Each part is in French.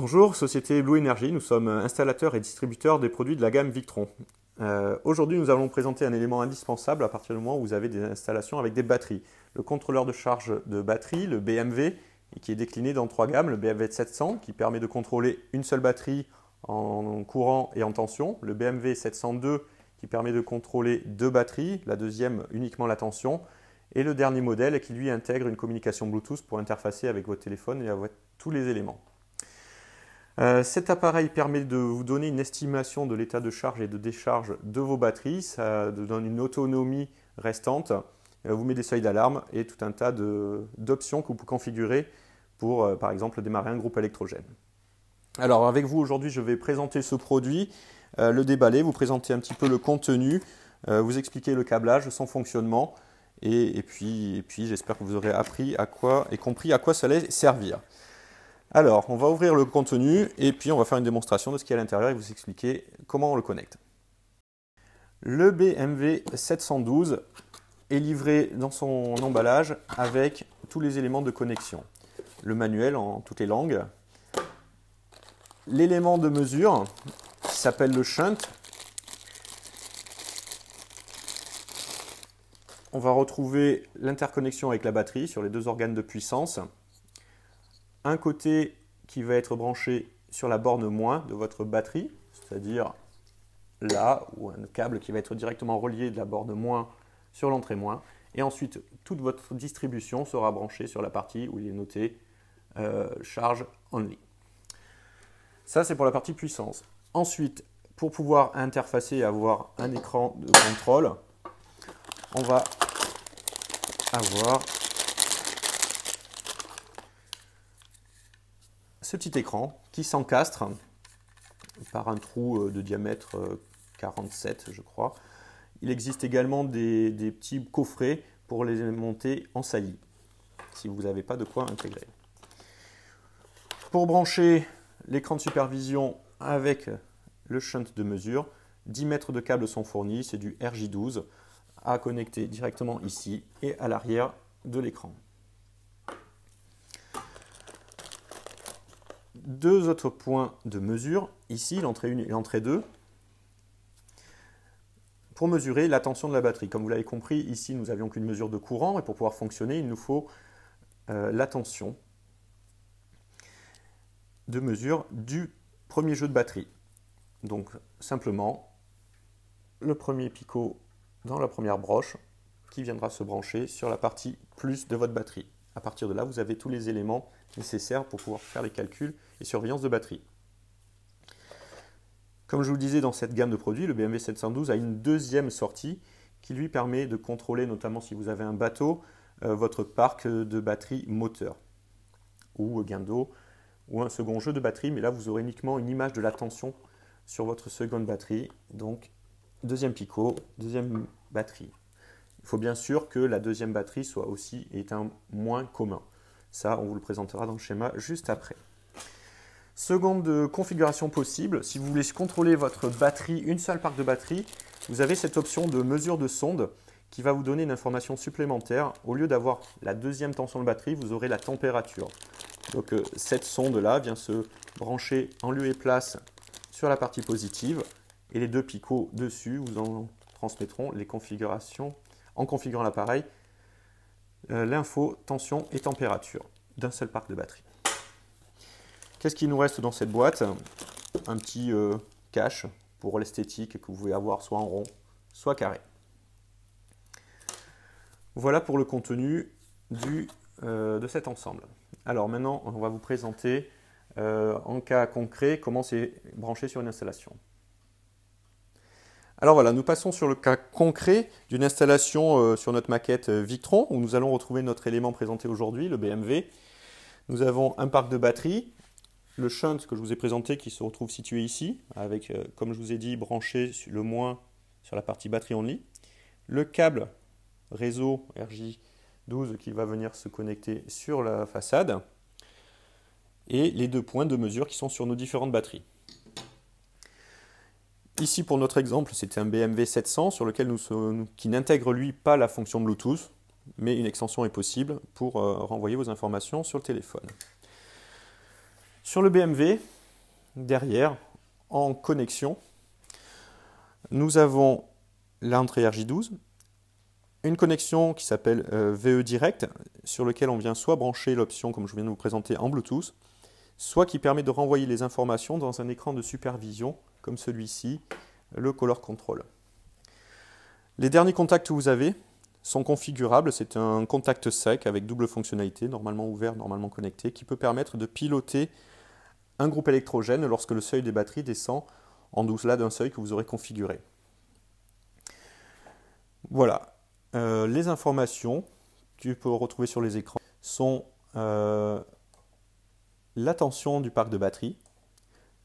Bonjour, société Blue Energy, nous sommes installateurs et distributeurs des produits de la gamme Victron. Euh, aujourd'hui, nous allons présenter un élément indispensable à partir du moment où vous avez des installations avec des batteries. Le contrôleur de charge de batterie, le BMV, qui est décliné dans trois gammes, le BMV 700 qui permet de contrôler une seule batterie en courant et en tension, le BMV 702 qui permet de contrôler deux batteries, la deuxième uniquement la tension, et le dernier modèle qui lui intègre une communication Bluetooth pour interfacer avec votre téléphone et avoir tous les éléments. Euh, cet appareil permet de vous donner une estimation de l'état de charge et de décharge de vos batteries. Ça donne une autonomie restante. Euh, vous met des seuils d'alarme et tout un tas d'options que vous pouvez configurer pour, euh, par exemple, démarrer un groupe électrogène. Alors, avec vous aujourd'hui, je vais présenter ce produit, le déballer, vous présenter un petit peu le contenu, vous expliquer le câblage, son fonctionnement. Et, puis, j'espère que vous aurez appris à quoi et compris à quoi ça allait servir. Alors, on va ouvrir le contenu et puis on va faire une démonstration de ce qu'il y a à l'intérieur et vous expliquer comment on le connecte. Le BMW 712 est livré dans son emballage avec tous les éléments de connexion. Le manuel en toutes les langues. L'élément de mesure qui s'appelle le shunt. On va retrouver l'interconnexion avec la batterie sur les deux organes de puissance un côté qui va être branché sur la borne moins de votre batterie, c'est-à-dire là, ou un câble qui va être directement relié de la borne moins sur l'entrée moins. Et ensuite, toute votre distribution sera branchée sur la partie où il est noté euh, charge only. Ça, c'est pour la partie puissance. Ensuite, pour pouvoir interfacer et avoir un écran de contrôle, on va avoir ce petit écran qui s'encastre par un trou euh, de diamètre 47, euh, je crois. Il existe également des, petits coffrets pour les monter en saillie, si vous n'avez pas de quoi intégrer. Pour brancher l'écran de supervision avec le shunt de mesure, 10 mètres de câbles sont fournis, c'est du RJ12 à connecter directement ici et à l'arrière de l'écran. deux autres points de mesure, ici l'entrée 1 et l'entrée 2, pour mesurer la tension de la batterie. Comme vous l'avez compris, ici nous n'avions qu'une mesure de courant, et pour pouvoir fonctionner, il nous faut euh, la tension de mesure du premier jeu de batterie. Donc simplement, le premier picot dans la première broche qui viendra se brancher sur la partie plus de votre batterie. À partir de là, vous avez tous les éléments nécessaires pour pouvoir faire les calculs et surveillance de batterie. Comme je vous le disais dans cette gamme de produits, le BMW 712 a une deuxième sortie qui lui permet de contrôler, notamment si vous avez un bateau, euh, votre parc de batterie moteur ou gain d'eau ou un second jeu de batterie, mais là vous aurez uniquement une image de la tension sur votre seconde batterie. Donc deuxième picot, deuxième batterie. Il faut bien sûr que la deuxième batterie soit aussi est un moins commun. Ça, on vous le présentera dans le schéma juste après. Seconde euh, configuration possible, si vous voulez contrôler votre batterie, une seule part de batterie, vous avez cette option de mesure de sonde qui va vous donner une information supplémentaire. Au lieu d'avoir la deuxième tension de batterie, vous aurez la température. Donc euh, cette sonde-là vient se brancher en lieu et place sur la partie positive et les deux picots dessus vous en transmettront les configurations en configurant l'appareil euh, l'info tension et température d'un seul parc de batterie. Qu'est-ce qui nous reste dans cette boîte Un petit euh, cache pour l'esthétique que vous pouvez avoir soit en rond, soit carré. Voilà pour le contenu du, euh, de cet ensemble. Alors maintenant, on va vous présenter en cas concret comment c'est branché sur une installation. Alors voilà, nous passons sur le cas concret d'une installation euh, sur notre maquette euh, Victron, où nous allons retrouver notre élément présenté aujourd'hui, le BMV. Nous avons un parc de batteries, le shunt que je vous ai présenté qui se retrouve situé ici, avec, euh, comme je vous ai dit, branché le moins sur la partie batterie only, le câble réseau RJ12 qui va venir se connecter sur la façade, et les deux points de mesure qui sont sur nos différentes batteries. Ici, pour notre exemple, c'était un BMW 700 sur lequel nous, qui n'intègre lui pas la fonction Bluetooth, mais une extension est possible pour euh, renvoyer vos informations sur le téléphone. Sur le BMW, derrière, en connexion, nous avons l'entrée RJ12, une connexion qui s'appelle euh, VE Direct, sur lequel on vient soit brancher l'option, comme je viens de vous présenter, en Bluetooth, soit qui permet de renvoyer les informations dans un écran de supervision comme celui-ci, le color control. Les derniers contacts que vous avez sont configurables. C'est un contact sec avec double fonctionnalité, normalement ouvert, normalement connecté, qui peut permettre de piloter un groupe électrogène lorsque le seuil des batteries descend en dessous-là d'un seuil que vous aurez configuré. Voilà. Euh, les informations que tu peux retrouver sur les écrans sont euh, la tension du parc de batterie,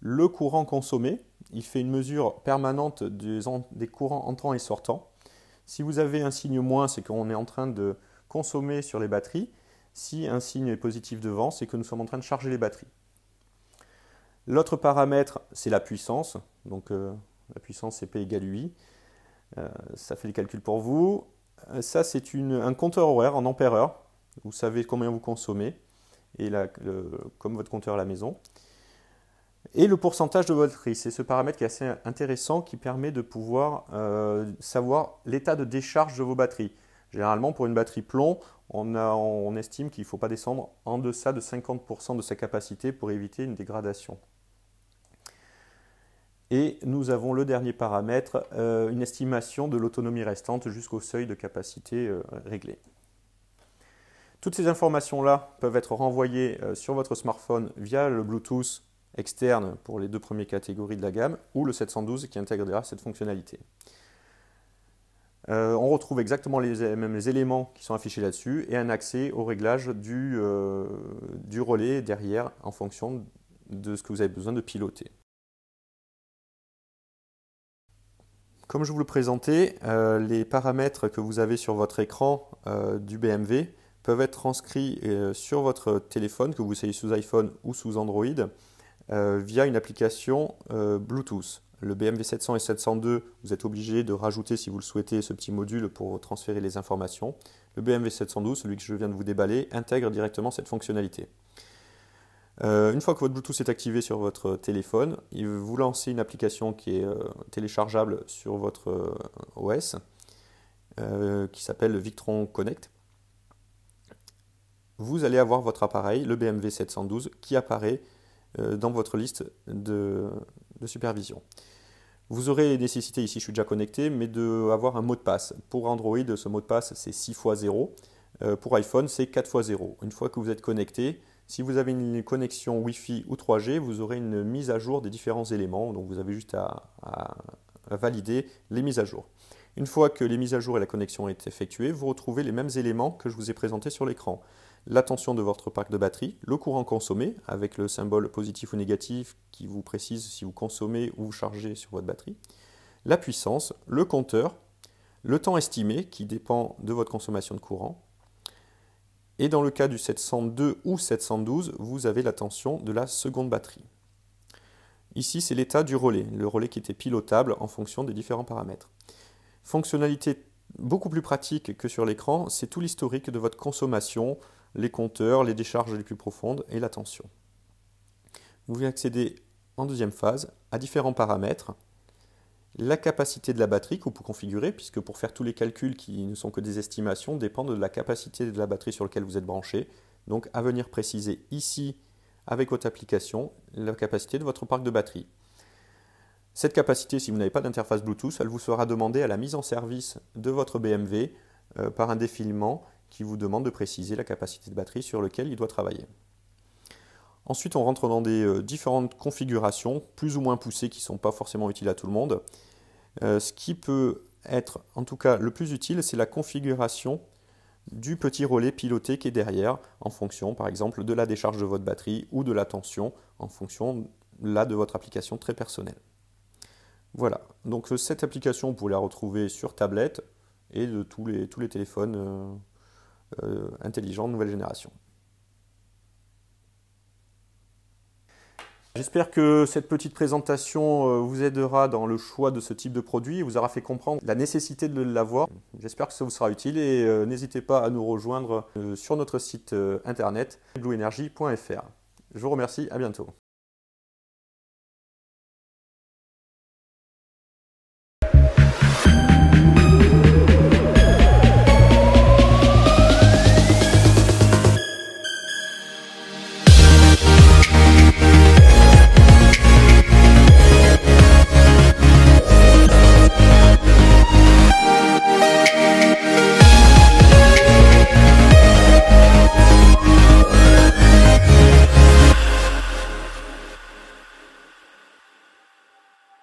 le courant consommé, il fait une mesure permanente des, courants entrants et sortants. Si vous avez un signe moins, c'est qu'on est en train de consommer sur les batteries. Si un signe est positif devant, c'est que nous sommes en train de charger les batteries. L'autre paramètre, c'est la puissance. Donc euh, la puissance, c'est P égale UI. Euh, ça fait les calculs pour vous. Euh, ça, c'est un compteur horaire en ampères-heure. Vous savez combien vous consommez, et comme votre compteur à la maison et le pourcentage de votre batterie. C'est ce paramètre qui est assez intéressant qui permet de pouvoir euh, savoir l'état de décharge de vos batteries. Généralement, pour une batterie plomb, on, estime qu'il ne faut pas descendre en deçà de 50% de sa capacité pour éviter une dégradation. Et nous avons le dernier paramètre, euh, une estimation de l'autonomie restante jusqu'au seuil de capacité euh, réglé. Toutes ces informations-là peuvent être renvoyées sur votre smartphone via le Bluetooth externe pour les deux premières catégories de la gamme, ou le 712 qui intégrera cette fonctionnalité. Euh, on retrouve exactement les mêmes éléments qui sont affichés là-dessus et un accès au réglage euh, du, relais derrière en fonction de ce que vous avez besoin de piloter. Comme je vous le présentais, euh, les paramètres que vous avez sur votre écran du BMW peuvent être transcrits sur votre téléphone, que vous soyez sous iPhone ou sous Android, euh, via une application euh, Bluetooth. Le BMV700 et 702, vous êtes obligé de rajouter, si vous le souhaitez, ce petit module pour transférer les informations. Le BMV712, celui que je viens de vous déballer, intègre directement cette fonctionnalité. Euh, une fois que votre Bluetooth est activé sur votre téléphone, vous lancez une application qui est téléchargeable sur votre OS, qui s'appelle Victron Connect vous allez avoir votre appareil, le BMW 712, qui apparaît euh, dans votre liste de, supervision. Vous aurez nécessité, ici je suis déjà connecté, mais d'avoir un mot de passe. Pour Android, ce mot de passe c'est 6 x 0. pour iPhone, c'est 4 x 0. Une fois que vous êtes connecté, si vous avez une connexion Wi-Fi ou 3G, vous aurez une mise à jour des différents éléments. Donc vous avez juste à valider les mises à jour. Une fois que les mises à jour et la connexion ont été effectuées, vous retrouvez les mêmes éléments que je vous ai présentés sur l'écran. La tension de votre parc de batterie, le courant consommé, avec le symbole positif ou négatif qui vous précise si vous consommez ou vous chargez sur votre batterie, la puissance, le compteur, le temps estimé qui dépend de votre consommation de courant, et dans le cas du 702 ou 712, vous avez la tension de la seconde batterie. Ici, c'est l'état du relais, le relais qui était pilotable en fonction des différents paramètres. Fonctionnalité beaucoup plus pratique que sur l'écran, c'est tout l'historique de votre consommation, les compteurs, les décharges les plus profondes et la tension. Vous pouvez accéder en deuxième phase à différents paramètres. La capacité de la batterie que vous pouvez configurer, puisque pour faire tous les calculs qui ne sont que des estimations, dépendent de la capacité de la batterie sur laquelle vous êtes branché. Donc à venir préciser ici, avec votre application, la capacité de votre parc de batterie. Cette capacité, si vous n'avez pas d'interface Bluetooth, elle vous sera demandée à la mise en service de votre BMW euh, par un défilement qui vous demande de préciser la capacité de batterie sur laquelle il doit travailler. Ensuite, on rentre dans des euh, différentes configurations, plus ou moins poussées, qui ne sont pas forcément utiles à tout le monde. Euh, ce qui peut être, en tout cas, le plus utile, c'est la configuration du petit relais piloté qui est derrière, en fonction, par exemple, de la décharge de votre batterie ou de la tension, en fonction, là, de votre application très personnelle. Voilà, donc euh, cette application, vous pouvez la retrouver sur tablette et de tous les, tous les téléphones euh, euh, intelligents de nouvelle génération. J'espère que cette petite présentation vous aidera dans le choix de ce type de produit et vous aura fait comprendre la nécessité de l'avoir. J'espère que ça vous sera utile et n'hésitez pas à nous rejoindre sur notre site internet blueenergy.fr. Je vous remercie, à bientôt.